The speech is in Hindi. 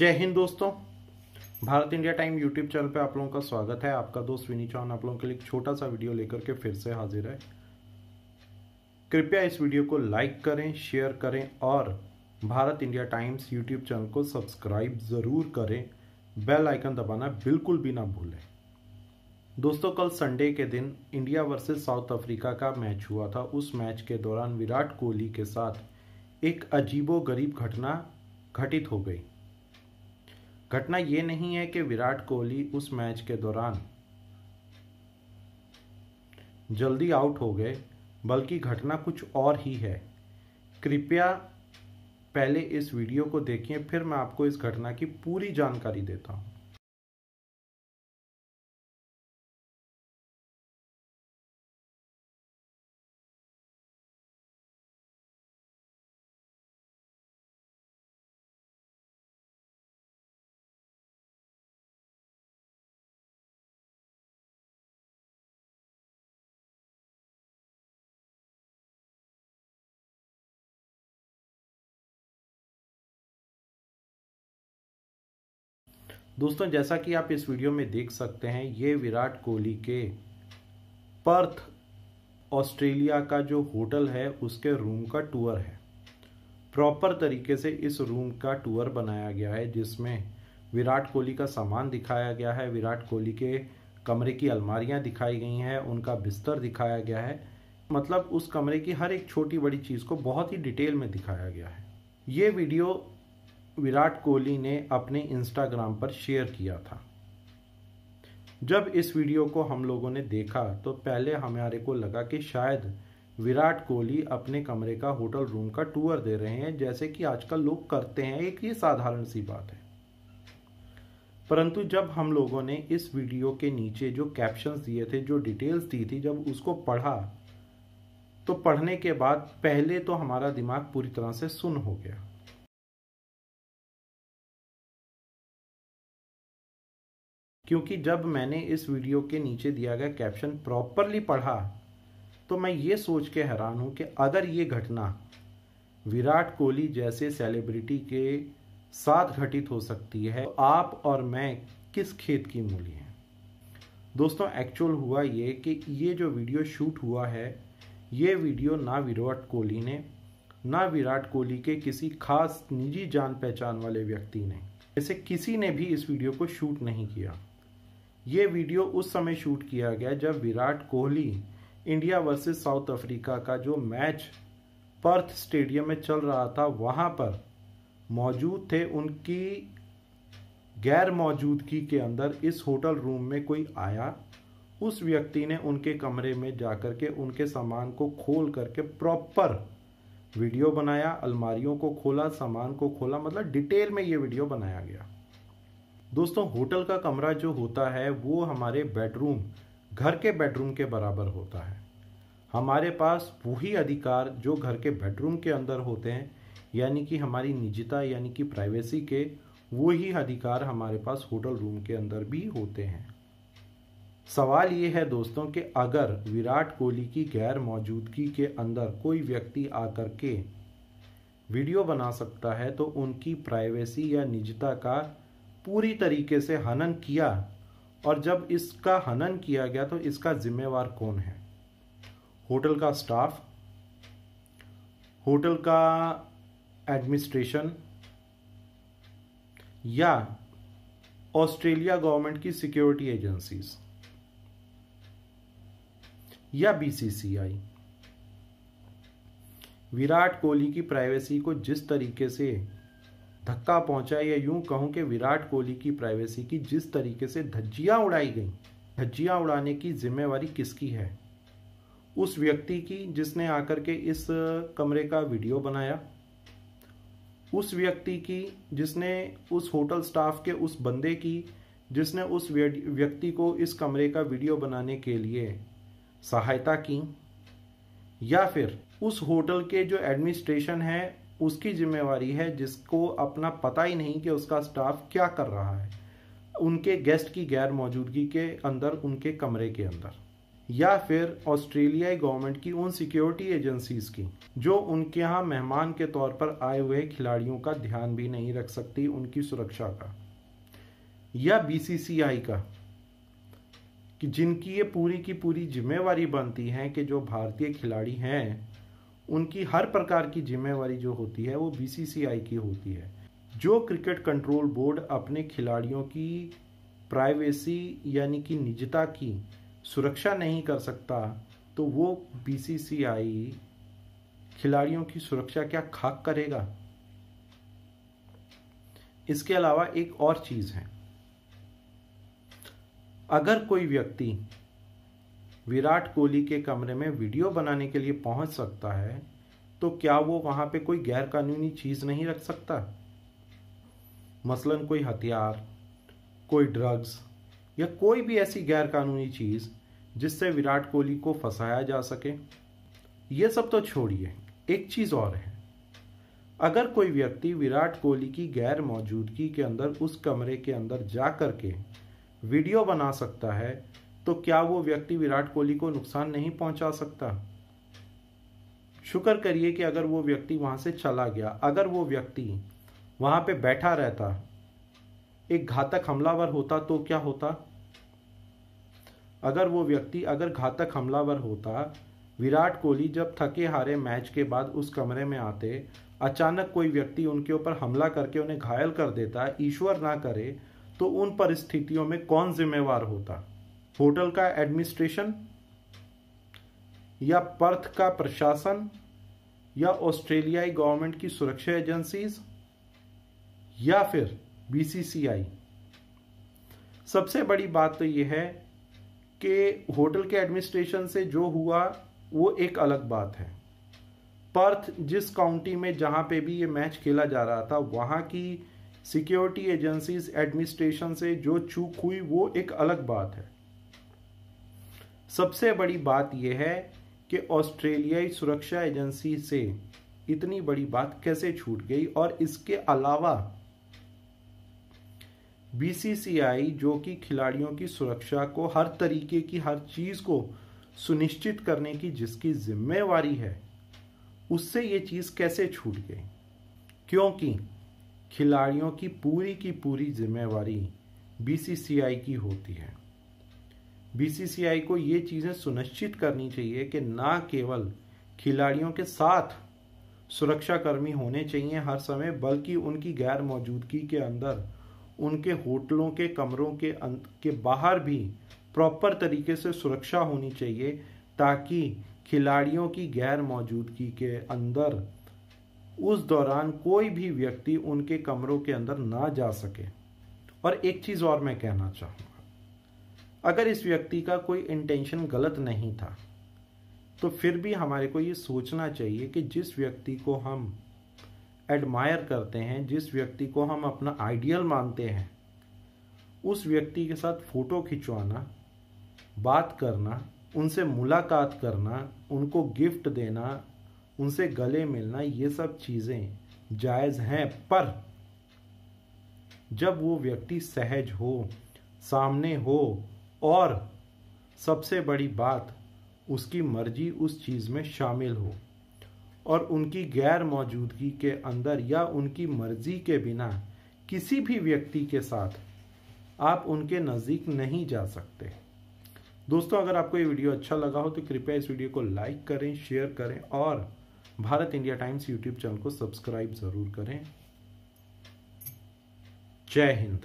जय हिंद दोस्तों Bharat India time YouTube channel पे आप लोगों का स्वागत है आपका दोस्त विनी चौहान आप लोगों के लिए एक छोटा सा वीडियो लेकर के फिर से हाजिर है कृपया इस वीडियो को लाइक करें शेयर करें और Bharat India Times YouTube channel को सब्सक्राइब ज़रूर करें बेल आइकन दबाना बिल्कुल भी ना भूलें दोस्तों कल संडे के दिन इंडिया वर्सेस साउथ अफ्रीका का मैच हुआ था उस मैच के दौरान विराट कोहली के साथ एक अजीबो गरीब घटना घटित हो गई घटना ये नहीं है कि विराट कोहली उस मैच के दौरान जल्दी आउट हो गए बल्कि घटना कुछ और ही है कृपया पहले इस वीडियो को देखिए फिर मैं आपको इस घटना की पूरी जानकारी देता हूँ दोस्तों जैसा कि आप इस वीडियो में देख सकते हैं ये विराट कोहली के पर्थ ऑस्ट्रेलिया का जो होटल है उसके रूम का टूर है प्रॉपर तरीके से इस रूम का टूर बनाया गया है जिसमें विराट कोहली का सामान दिखाया गया है विराट कोहली के कमरे की अलमारियां दिखाई गई हैं उनका बिस्तर दिखाया गया है मतलब उस कमरे की हर एक छोटी बड़ी चीज़ को बहुत ही डिटेल में दिखाया गया है ये वीडियो विराट कोहली ने अपने इंस्टाग्राम पर शेयर किया था जब इस वीडियो को हम लोगों ने देखा तो पहले हमारे को लगा कि शायद विराट कोहली अपने कमरे का होटल रूम का टूर दे रहे हैं जैसे कि आजकल लोग करते हैं एक ये साधारण सी बात है परंतु जब हम लोगों ने इस वीडियो के नीचे जो कैप्शंस दिए थे जो डिटेल्स दी थी जब उसको पढ़ा तो पढ़ने के बाद पहले तो हमारा दिमाग पूरी तरह से सुन हो गया क्योंकि जब मैंने इस वीडियो के नीचे दिया गया कैप्शन प्रॉपरली पढ़ा तो मैं ये सोच के हैरान हूँ कि अगर ये घटना विराट कोहली जैसे सेलिब्रिटी के साथ घटित हो सकती है तो आप और मैं किस खेत की मूली हैं दोस्तों एक्चुअल हुआ ये कि ये जो वीडियो शूट हुआ है ये वीडियो ना विराट कोहली ने ना विराट कोहली के किसी खास निजी जान पहचान वाले व्यक्ति ने ऐसे किसी ने भी इस वीडियो को शूट नहीं किया ये वीडियो उस समय शूट किया गया जब Virat Kohli India versus South Africa का जो मैच पर्थ स्टेडियम में चल रहा था वहाँ पर मौजूद थे उनकी गैर मौजूदगी के अंदर इस होटल रूम में कोई आया उस व्यक्ति ने उनके कमरे में जाकर के उनके सामान को खोल करके प्रॉपर वीडियो बनाया अलमारियों को खोला सामान को खोला मतलब डिटेल में ये वीडियो बनाया गया दोस्तों होटल का कमरा जो होता है वो हमारे बेडरूम घर के बेडरूम के बराबर होता है हमारे पास वही अधिकार जो घर के बेडरूम के अंदर होते हैं यानी कि हमारी निजता यानी कि प्राइवेसी के वो ही अधिकार हमारे पास होटल रूम के अंदर भी होते हैं सवाल ये है दोस्तों कि अगर विराट कोहली की गैर मौजूदगी के अंदर कोई व्यक्ति आकर के वीडियो बना सकता है तो उनकी प्राइवेसी या निजता का पूरी तरीके से हनन किया और जब इसका हनन किया गया तो इसका जिम्मेवार कौन है होटल का स्टाफ होटल का एडमिनिस्ट्रेशन या ऑस्ट्रेलिया गवर्नमेंट की सिक्योरिटी एजेंसीज या बीसीसीआई विराट कोहली की प्राइवेसी को जिस तरीके से धक्का पहुंचा या यूं कहूं कि विराट कोहली की प्राइवेसी की जिस तरीके से धज्जियां उड़ाई गई धज्जियां उड़ाने की जिम्मेवारी किसकी है उस व्यक्ति की जिसने आकर के इस कमरे का वीडियो बनाया उस व्यक्ति की जिसने उस होटल स्टाफ के उस बंदे की जिसने उस व्यक्ति को इस कमरे का वीडियो बनाने के लिए सहायता की या फिर उस होटल के जो एडमिनिस्ट्रेशन है उसकी जिम्मेवारी है जिसको अपना पता ही नहीं कि उसका स्टाफ क्या कर रहा है उनके गेस्ट की गैर मौजूदगी के अंदर उनके कमरे के अंदर या फिर ऑस्ट्रेलियाई गवर्नमेंट की उन सिक्योरिटी एजेंसीज की जो उनके यहाँ मेहमान के तौर पर आए हुए खिलाड़ियों का ध्यान भी नहीं रख सकती उनकी सुरक्षा का या बीसीसीआई का कि जिनकी ये पूरी की पूरी जिम्मेवारी बनती है कि जो भारतीय खिलाड़ी हैं उनकी हर प्रकार की जिम्मेवारी जो होती है वो बीसीसीआई की होती है जो क्रिकेट कंट्रोल बोर्ड अपने खिलाड़ियों की प्राइवेसी यानी कि निजता की सुरक्षा नहीं कर सकता तो वो बीसीसीआई खिलाड़ियों की सुरक्षा क्या खाक करेगा इसके अलावा एक और चीज है अगर कोई व्यक्ति विराट कोहली के कमरे में वीडियो बनाने के लिए पहुंच सकता है तो क्या वो वहां पे कोई गैरकानूनी चीज़ नहीं रख सकता मसलन कोई हथियार कोई ड्रग्स या कोई भी ऐसी गैरकानूनी चीज़ जिससे विराट कोहली को फंसाया जा सके ये सब तो छोड़िए एक चीज़ और है अगर कोई व्यक्ति विराट कोहली की गैर मौजूदगी के अंदर उस कमरे के अंदर जा करके वीडियो बना सकता है तो क्या वो व्यक्ति विराट कोहली को नुकसान नहीं पहुंचा सकता शुक्र करिए कि अगर वो व्यक्ति वहां से चला गया अगर वो व्यक्ति वहां पे बैठा रहता एक घातक हमलावर होता तो क्या होता अगर वो व्यक्ति अगर घातक हमलावर होता विराट कोहली जब थके हारे मैच के बाद उस कमरे में आते अचानक कोई व्यक्ति उनके ऊपर हमला करके उन्हें घायल कर देता ईश्वर ना करे तो उन परिस्थितियों में कौन जिम्मेवार होता होटल का एडमिनिस्ट्रेशन या पर्थ का प्रशासन या ऑस्ट्रेलियाई गवर्नमेंट की सुरक्षा एजेंसीज या फिर बीसीसीआई सबसे बड़ी बात तो यह है कि होटल के एडमिनिस्ट्रेशन से जो हुआ वो एक अलग बात है पर्थ जिस काउंटी में जहाँ पे भी ये मैच खेला जा रहा था वहां की सिक्योरिटी एजेंसीज एडमिनिस्ट्रेशन से जो चूक हुई वो एक अलग बात है सबसे बड़ी बात यह है कि ऑस्ट्रेलियाई सुरक्षा एजेंसी से इतनी बड़ी बात कैसे छूट गई और इसके अलावा बीसीसीआई जो कि खिलाड़ियों की सुरक्षा को हर तरीके की हर चीज को सुनिश्चित करने की जिसकी जिम्मेवारी है उससे ये चीज कैसे छूट गई क्योंकि खिलाड़ियों की पूरी की पूरी जिम्मेवारी बीसीसीआई की होती है बीसीसीआई को ये चीज़ें सुनिश्चित करनी चाहिए कि ना केवल खिलाड़ियों के साथ सुरक्षाकर्मी होने चाहिए हर समय बल्कि उनकी गैर मौजूदगी के अंदर उनके होटलों के कमरों के अंत के बाहर भी प्रॉपर तरीके से सुरक्षा होनी चाहिए ताकि खिलाड़ियों की गैर मौजूदगी के अंदर उस दौरान कोई भी व्यक्ति उनके कमरों के अंदर ना जा सके और एक चीज़ और मैं कहना चाहूँ अगर इस व्यक्ति का कोई इंटेंशन गलत नहीं था तो फिर भी हमारे को ये सोचना चाहिए कि जिस व्यक्ति को हम एडमायर करते हैं जिस व्यक्ति को हम अपना आइडियल मानते हैं उस व्यक्ति के साथ फ़ोटो खिंचवाना बात करना उनसे मुलाकात करना उनको गिफ्ट देना उनसे गले मिलना ये सब चीज़ें जायज़ हैं पर जब वो व्यक्ति सहज हो सामने हो और सबसे बड़ी बात उसकी मर्जी उस चीज़ में शामिल हो और उनकी गैर मौजूदगी के अंदर या उनकी मर्जी के बिना किसी भी व्यक्ति के साथ आप उनके नज़दीक नहीं जा सकते दोस्तों अगर आपको ये वीडियो अच्छा लगा हो तो कृपया इस वीडियो को लाइक करें शेयर करें और Bharat India Times YouTube channel को सब्सक्राइब ज़रूर करें जय हिंद